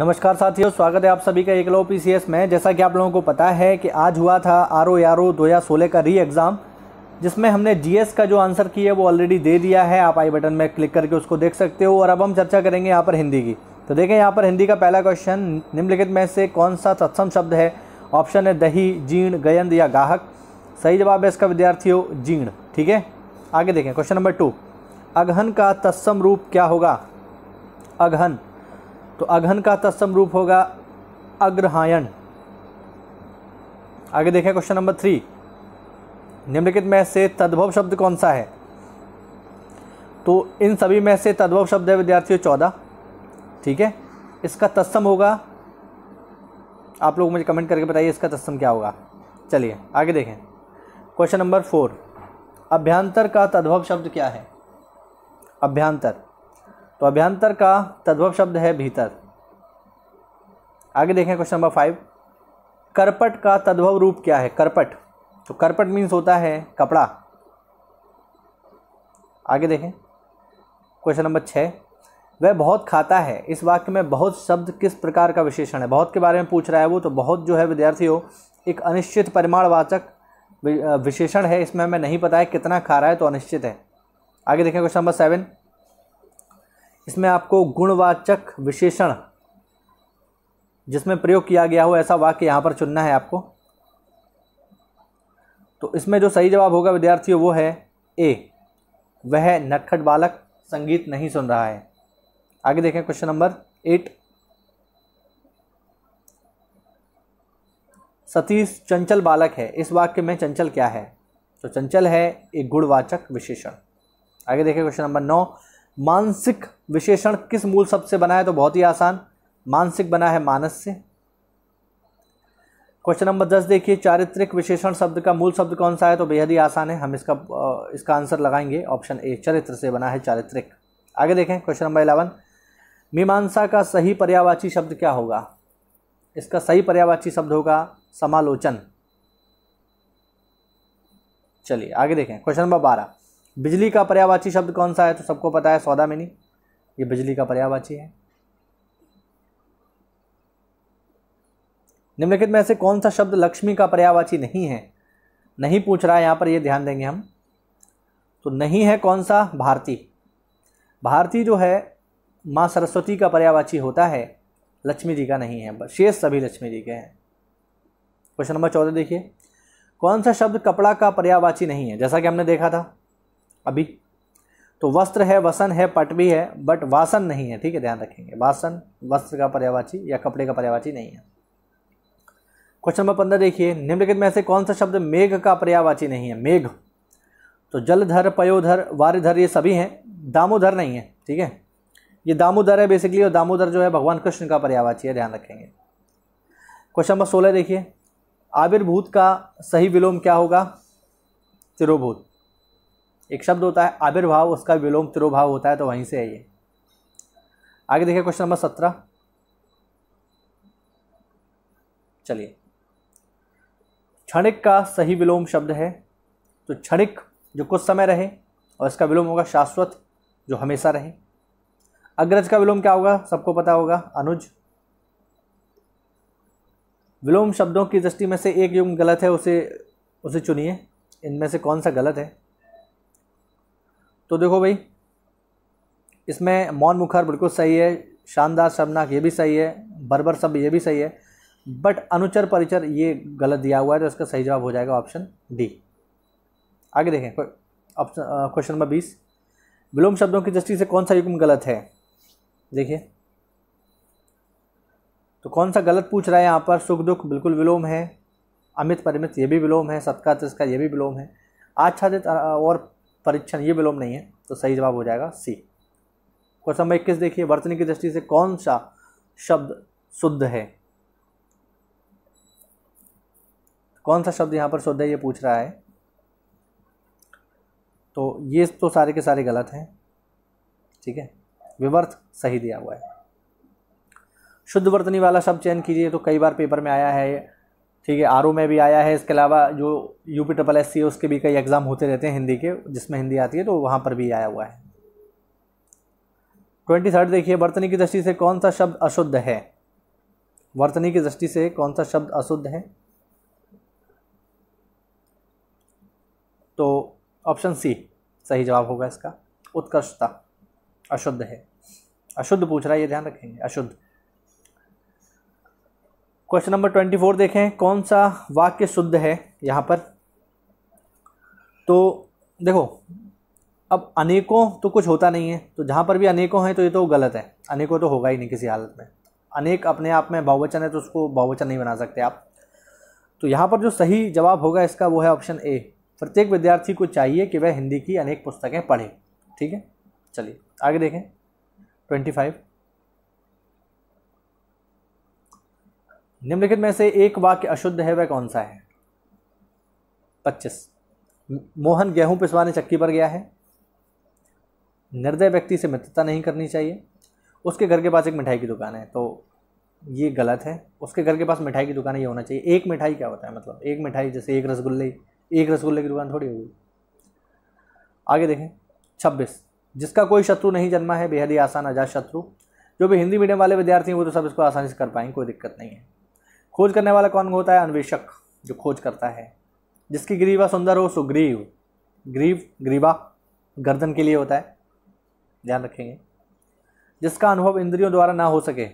नमस्कार साथियों स्वागत है आप सभी का एकलो पी में जैसा कि आप लोगों को पता है कि आज हुआ था आर ओ आर ओ दो हज़ार सोलह का री एग्ज़ाम जिसमें हमने जी का जो आंसर किया है वो ऑलरेडी दे दिया है आप आई बटन में क्लिक करके उसको देख सकते हो और अब हम चर्चा करेंगे यहाँ पर हिंदी की तो देखें यहाँ पर हिंदी का पहला क्वेश्चन निम्नलिखित में से कौन सा तत्सम शब्द है ऑप्शन है दही जीण गयंद या गाहक सही जवाब है इसका हो जीण ठीक है आगे देखें क्वेश्चन नंबर टू अगहन का तत्सम रूप क्या होगा अगहन तो अघन का तत्सम रूप होगा अग्रहायण आगे देखें क्वेश्चन नंबर थ्री निम्नलिखित में से तद्भव शब्द कौन सा है तो इन सभी में से तद्भव शब्द है विद्यार्थियों चौदह ठीक है इसका तत्सम होगा आप लोग मुझे कमेंट करके बताइए इसका तत्सम क्या होगा चलिए आगे देखें क्वेश्चन नंबर फोर अभ्यांतर का तद्भव शब्द क्या है अभ्यांतर तो अभ्यंतर का तद्भव शब्द है भीतर आगे देखें क्वेश्चन नंबर फाइव करपट का तद्भव रूप क्या है करपट तो करपट मीन्स होता है कपड़ा आगे देखें क्वेश्चन नंबर छः वह बहुत खाता है इस वाक्य में बहुत शब्द किस प्रकार का विशेषण है बहुत के बारे में पूछ रहा है वो तो बहुत जो है विद्यार्थी हो एक अनिश्चित परिमाणवाचक विशेषण है इसमें हमें नहीं पता है कितना खा रहा है तो अनिश्चित है आगे देखें क्वेश्चन नंबर सेवन इसमें आपको गुणवाचक विशेषण जिसमें प्रयोग किया गया हो ऐसा वाक्य यहाँ पर चुनना है आपको तो इसमें जो सही जवाब होगा विद्यार्थियों वो है ए वह नटखट बालक संगीत नहीं सुन रहा है आगे देखें क्वेश्चन नंबर एट सतीश चंचल बालक है इस वाक्य में चंचल क्या है तो चंचल है एक गुणवाचक विशेषण आगे देखें क्वेश्चन नंबर नौ मानसिक विशेषण किस मूल शब्द से बना है तो बहुत ही आसान मानसिक बना है मानस से क्वेश्चन नंबर दस देखिए चारित्रिक विशेषण शब्द का मूल शब्द कौन सा है तो बेहद ही आसान है हम इसका इसका आंसर लगाएंगे ऑप्शन ए चरित्र से बना है चारित्रिक आगे देखें क्वेश्चन नंबर इलेवन मीमांसा का सही पर्यावाची शब्द क्या होगा इसका सही पर्यावाची शब्द होगा समालोचन चलिए आगे देखें क्वेश्चन नंबर बारह बिजली का पर्यावाची शब्द कौन सा है तो सबको पता है सौदा मिनी ये बिजली का पर्यावाची है निम्नलिखित में से कौन सा शब्द लक्ष्मी का पर्यावाची नहीं है नहीं पूछ रहा है यहाँ पर ये ध्यान देंगे हम तो नहीं है कौन सा भारती भारती जो है माँ सरस्वती का पर्यावाची होता है लक्ष्मी जी का नहीं है शेष सभी लक्ष्मी जी के हैं क्वेश्चन नंबर चौदह देखिए कौन सा शब्द कपड़ा का पर्यावाची नहीं है जैसा कि हमने देखा था अभी तो वस्त्र है वसन है पट भी है बट वासन नहीं है ठीक है ध्यान रखेंगे वासन वस्त्र का पर्यावाची या कपड़े का पर्यावाची नहीं है क्वेश्चन नंबर पंद्रह देखिए निम्नलिखित में से कौन सा शब्द मेघ का पर्यावाची नहीं है मेघ तो जलधर पयोधर वारिधर ये सभी हैं दामोधर नहीं है ठीक है ये दामोदर है बेसिकली और दामोदर जो है भगवान कृष्ण का पर्यावाची है ध्यान रखेंगे क्वेश्चन नंबर सोलह देखिए आविर्भूत का सही विलोम क्या होगा चिरोभूत एक शब्द होता है आविर्भाव उसका विलोम तिरुभाव होता है तो वहीं से है ये आगे देखिए क्वेश्चन नंबर सत्रह चलिए क्षणिक का सही विलोम शब्द है तो क्षणिक जो कुछ समय रहे और इसका विलोम होगा शाश्वत जो हमेशा रहे अग्रज का विलोम क्या होगा सबको पता होगा अनुज विलोम शब्दों की दृष्टि में से एक युग गलत है उसे उसे चुनिए इनमें से कौन सा गलत है तो देखो भाई इसमें मौन मुखर बिल्कुल सही है शानदार शर्मनाक ये भी सही है बरबर सब ये भी सही है बट अनुचर परिचर ये गलत दिया हुआ है तो इसका सही जवाब हो जाएगा ऑप्शन डी आगे देखें ऑप्शन क्वेश्चन नंबर बीस विलोम शब्दों की दृष्टि से कौन सा युग्म गलत है देखिए तो कौन सा गलत पूछ रहा है यहाँ पर सुख दुख बिल्कुल विलोम है अमित परिमित ये भी विलोम है सत्का तस्का ये भी विलोम है आच्छादित और परीक्षण ये विलोम नहीं है तो सही जवाब हो जाएगा सी क्वेश्चन नंबर इक्कीस देखिए वर्तनी की दृष्टि से कौन सा शब्द शुद्ध है कौन सा शब्द यहाँ पर शुद्ध है ये पूछ रहा है तो ये तो सारे के सारे गलत हैं ठीक है विवर्थ सही दिया हुआ है शुद्ध वर्तनी वाला शब्द चयन कीजिए तो कई बार पेपर में आया है ठीक है आर में भी आया है इसके अलावा जो U P triple S C है उसके भी कई एग्ज़ाम होते रहते हैं हिंदी के जिसमें हिंदी आती है तो वहाँ पर भी आया हुआ है ट्वेंटी थर्ड देखिए वर्तनी की दृष्टि से कौन सा शब्द अशुद्ध है वर्तनी की दृष्टि से कौन सा शब्द अशुद्ध है तो ऑप्शन सी सही जवाब होगा इसका उत्कृष्टता अशुद्ध है अशुद्ध पूछ रहा है ये ध्यान रखेंगे अशुद्ध क्वेश्चन नंबर ट्वेंटी फोर देखें कौन सा वाक्य शुद्ध है यहाँ पर तो देखो अब अनेकों तो कुछ होता नहीं है तो जहाँ पर भी अनेकों हैं तो ये तो गलत है अनेकों तो होगा ही नहीं किसी हालत में अनेक अपने आप में बहुवचन है तो उसको बहुवचन नहीं बना सकते आप तो यहाँ पर जो सही जवाब होगा इसका वो है ऑप्शन ए प्रत्येक विद्यार्थी को चाहिए कि वह हिंदी की अनेक पुस्तकें पढ़े ठीक है चलिए आगे देखें ट्वेंटी फाइव निम्नलिखित में से एक वाक्य अशुद्ध है वह कौन सा है पच्चीस मोहन गेहूं पिसवाने चक्की पर गया है निर्दय व्यक्ति से मित्रता नहीं करनी चाहिए उसके घर के पास एक मिठाई की दुकान है तो ये गलत है उसके घर के पास मिठाई की दुकान ये होना चाहिए एक मिठाई क्या होता है मतलब एक मिठाई जैसे एक रसगुल्ले एक रसगुल्ले की दुकान थोड़ी होगी आगे देखें छब्बीस जिसका कोई शत्रु नहीं जन्मा है बेहद ही आसान आजाद शत्रु जो भी हिंदी मीडियम वाले विद्यार्थी हैं वो तो सब इसको आसानी से कर पाएंगे कोई दिक्कत नहीं है खोज करने वाला कौन होता है अन्वेषक जो खोज करता है जिसकी ग्रीवा सुंदर हो सुग्रीव ग्रीव ग्रीवा गर्दन के लिए होता है ध्यान रखेंगे जिसका अनुभव इंद्रियों द्वारा ना हो सके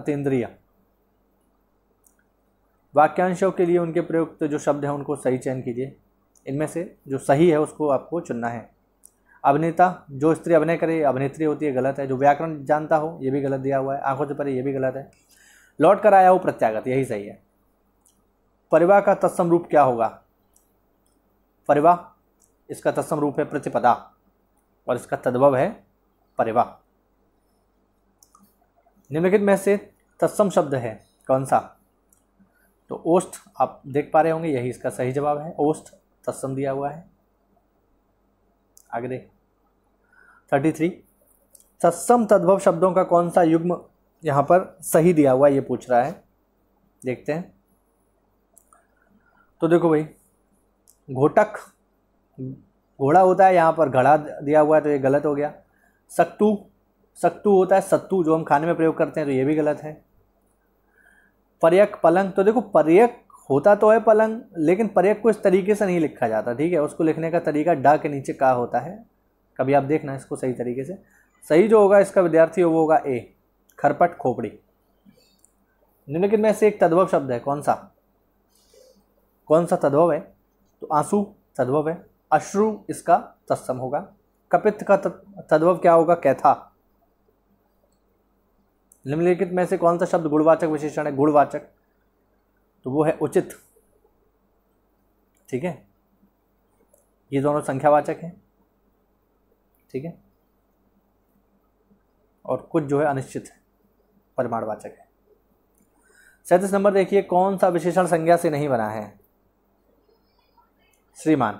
अत इंद्रिय वाक्यांशों के लिए उनके प्रयुक्त जो शब्द हैं उनको सही चयन कीजिए इनमें से जो सही है उसको आपको चुनना है अभिनेता जो स्त्री अभिनय करे अभिनेत्री होती है गलत है जो व्याकरण जानता हो ये भी गलत दिया हुआ है आंखों से परे ये भी गलत है लौट कर आया वो प्रत्यागत यही सही है परिवाह का तत्सम रूप क्या होगा परिवा इसका तत्सम रूप है प्रतिपदा और इसका तद्भव है परिवा निम्नलिखित में से तत्सम शब्द है कौन सा तो ओष्ट आप देख पा रहे होंगे यही इसका सही जवाब है ओष्ठ तत्सम दिया हुआ है आगे देख थर्टी थ्री तत्सम तद्भव शब्दों का कौन सा युग्म यहाँ पर सही दिया हुआ ये पूछ रहा है देखते हैं तो देखो भाई घोटक घोड़ा होता है यहाँ पर घड़ा दिया हुआ है तो ये गलत हो गया सक्तू सक्तू होता है सत्तू जो हम खाने में प्रयोग करते हैं तो ये भी गलत है पर्यक पलंग तो देखो पर्यक होता तो है पलंग लेकिन पर्यक को इस तरीके से नहीं लिखा जाता ठीक है उसको लिखने का तरीका डा के नीचे का होता है कभी आप देखना इसको सही तरीके से सही जो होगा इसका विद्यार्थी वो होगा ए खरपट खोपड़ी निम्नलिखित में से एक तद्भव शब्द है कौन सा कौन सा तद्भव है तो आंसू तद्भव है अश्रु इसका तत्सम होगा कपित का तद्भव क्या होगा कैथा निम्नलिखित में से कौन सा शब्द गुणवाचक विशेषण है गुणवाचक तो वो है उचित ठीक है ये दोनों संख्यावाचक हैं ठीक है और कुछ जो है अनिश्चित है परिमाणवाचक है सैंतीस नंबर देखिए कौन सा विशेषण संज्ञा से नहीं बना है श्रीमान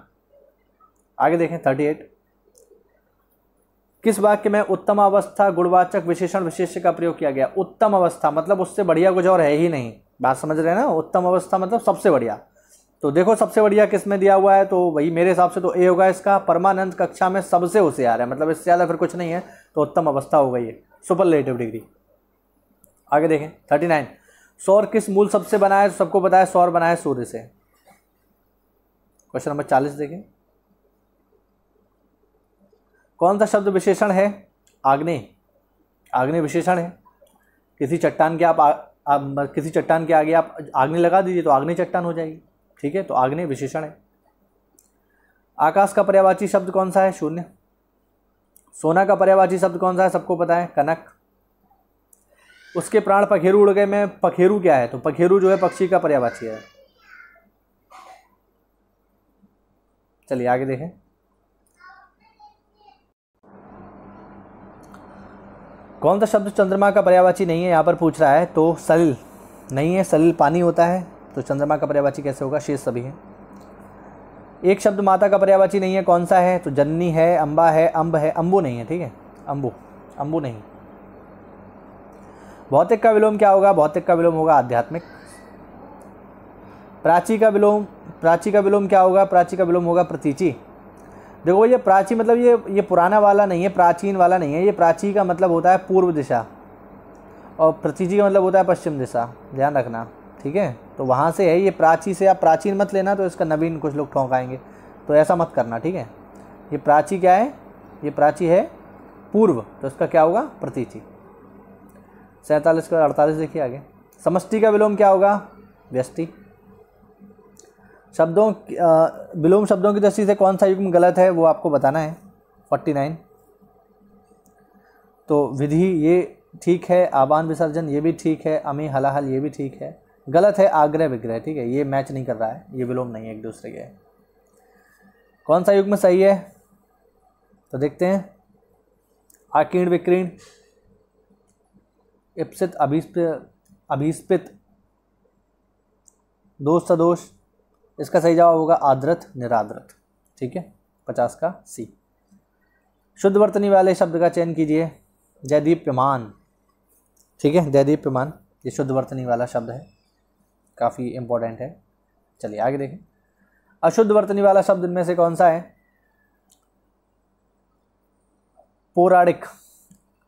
आगे देखें थर्टी एट किस वाक्य में उत्तम अवस्था गुणवाचक विशेषण विशेष्य का प्रयोग किया गया उत्तम अवस्था मतलब उससे बढ़िया कुछ और है ही नहीं बात समझ रहे हैं ना उत्तम अवस्था मतलब सबसे बढ़िया तो देखो सबसे बढ़िया किस में दिया हुआ है तो वही मेरे हिसाब से तो ए होगा इसका परमानंद कक्षा में सबसे होशियार है मतलब इससे ज़्यादा फिर कुछ नहीं है तो उत्तम अवस्था हो गई है लेटिव डिग्री आगे देखें थर्टी नाइन सौर किस मूल सबसे बना है सबको बताया सौर बना है सूर्य से क्वेश्चन नंबर चालीस देखें कौन सा शब्द विशेषण है आग्ने आग्ने विशेषण है किसी चट्टान के आप, आ, आप किसी चट्टान के आगे आप आग्ने लगा दीजिए तो आग्ने चट्टान हो जाएगी ठीक है तो आग्ने विशेषण है आकाश का पर्यावाची शब्द कौन सा है शून्य सोना का पर्यावाची शब्द कौन सा है सबको पता है कनक उसके प्राण पखेरु उड़ गए में पखेरु क्या है तो पखेरु जो है पक्षी का पर्यावाची है चलिए आगे देखें कौन सा शब्द चंद्रमा का पर्यावाची नहीं है यहाँ पर पूछ रहा है तो सलिल नहीं है सलिल पानी होता है तो चंद्रमा का पर्यावाची कैसे होगा शेष सभी है एक शब्द माता का पर्यावाची नहीं है कौन सा है तो जननी है अम्बा है अम्ब है अम्बू नहीं है ठीक है अम्बू अम्बू नहीं भौतिक का विलोम क्या होगा भौतिक का विलोम होगा आध्यात्मिक प्राची का विलोम प्राची का विलोम क्या होगा प्राची का विलोम होगा प्रतीची देखो ये प्राची मतलब ये ये पुराना वाला नहीं है प्राचीन वाला नहीं है ये प्राची का मतलब होता है पूर्व दिशा और प्रतीची का मतलब होता है पश्चिम दिशा ध्यान रखना ठीक है तो वहाँ से है ये प्राची से आप प्राचीन मत लेना तो इसका नवीन कुछ लोग ठोंकाएंगे तो ऐसा मत करना ठीक है ये प्राची क्या है ये प्राची है पूर्व तो इसका क्या होगा प्रतीची सैंतालीस का अड़तालीस देखिए आगे समष्टि का विलोम क्या होगा व्यष्टि शब्दों विलोम शब्दों की दृष्टि से कौन सा युग्म गलत है वो आपको बताना है फोर्टी नाइन तो विधि ये ठीक है आबान विसर्जन ये भी ठीक है अमी हलाहल ये भी ठीक है गलत है आग्रह विग्रह ठीक है ये मैच नहीं कर रहा है ये विलोम नहीं है एक दूसरे के कौन सा युग में सही है तो देखते हैं आकीर्ण विकीर्ण इप्सित अभिस्पित अभिस्पित दोष सदोष इसका सही जवाब होगा आदृत निराद्रत ठीक है पचास का सी शुद्ध वर्तनी वाले शब्द का चयन कीजिए जयदीप्यमान ठीक है जयदीप्यमान ये शुद्ध वर्तनी वाला शब्द है काफ़ी इम्पोर्टेंट है चलिए आगे देखें अशुद्ध वर्तनी वाला शब्द इनमें से कौन सा है पौराणिक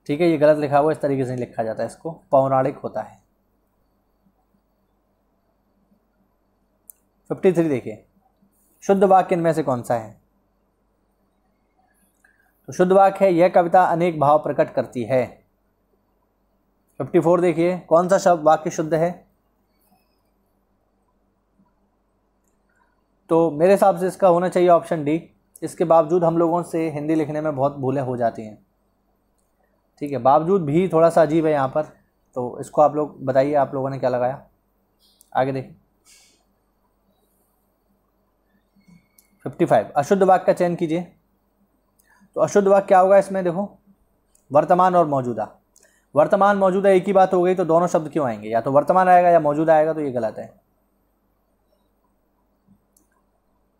ठीक है ये गलत लिखा हुआ इस तरीके से नहीं लिखा जाता इसको पौराणिक होता है फिफ्टी थ्री देखिए शुद्ध वाक्य इनमें से कौन सा है तो शुद्ध वाक्य है यह कविता अनेक भाव प्रकट करती है फिफ्टी फोर देखिए कौन सा शब्द वाक्य शुद्ध है तो मेरे हिसाब से इसका होना चाहिए ऑप्शन डी इसके बावजूद हम लोगों से हिंदी लिखने में बहुत भूलें हो जाती हैं ठीक है बावजूद भी थोड़ा सा अजीब है यहाँ पर तो इसको आप लोग बताइए आप लोगों ने क्या लगाया आगे देखिए फिफ्टी फाइव अशुद्ध वाक्य का चयन कीजिए तो अशुद्ध वाक्य क्या होगा इसमें देखो वर्तमान और मौजूदा वर्तमान मौजूदा एक ही बात हो गई तो दोनों शब्द क्यों आएंगे या तो वर्तमान आएगा या मौजूदा आएगा तो ये गलत है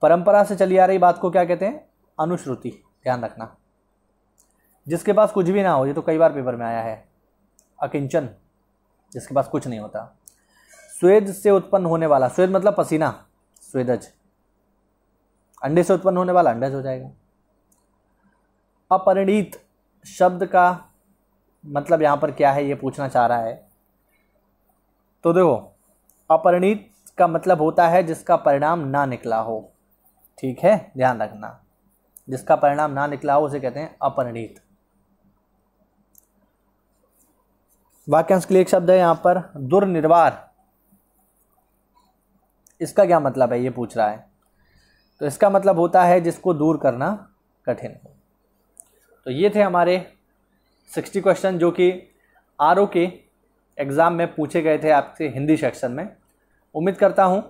परंपरा से चली आ रही बात को क्या कहते हैं अनुश्रुति ध्यान रखना जिसके पास कुछ भी ना हो ये तो कई बार पेपर में आया है अकिंचन जिसके पास कुछ नहीं होता स्वेद से उत्पन्न होने वाला स्वेद मतलब पसीना स्वेदज अंडे से उत्पन्न होने वाला अंडज हो जाएगा अपरिणीत शब्द का मतलब यहां पर क्या है ये पूछना चाह रहा है तो देखो अपरिणीत का मतलब होता है जिसका परिणाम ना निकला हो ठीक है ध्यान रखना जिसका परिणाम ना निकला हो उसे कहते हैं अपरिणीत वाक्यांश के लिए एक शब्द है यहाँ पर दुर्निर्वार इसका क्या मतलब है ये पूछ रहा है तो इसका मतलब होता है जिसको दूर करना कठिन हो तो ये थे हमारे सिक्सटी क्वेश्चन जो कि आर के एग्ज़ाम में पूछे गए थे आपसे हिंदी सेक्शन में उम्मीद करता हूँ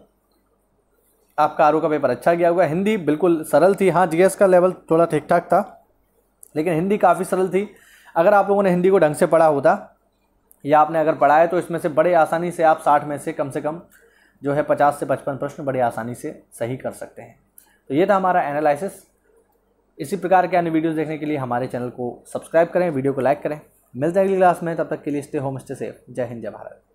आपका आर का पेपर अच्छा गया होगा हिंदी बिल्कुल सरल थी हाँ जी का लेवल थोड़ा ठीक ठाक था लेकिन हिंदी काफ़ी सरल थी अगर आप लोगों ने हिंदी को ढंग से पढ़ा होता या आपने अगर पढ़ा है तो इसमें से बड़े आसानी से आप साठ में से कम से कम जो है पचास से पचपन प्रश्न बड़े आसानी से सही कर सकते हैं तो ये था हमारा एनालिसिस इसी प्रकार के अन्य वीडियोस देखने के लिए हमारे चैनल को सब्सक्राइब करें वीडियो को लाइक करें मिलते हैं अगली क्लास में तब तक के लिए स्टे होम स्टे सेफ जय हिंद जय भारत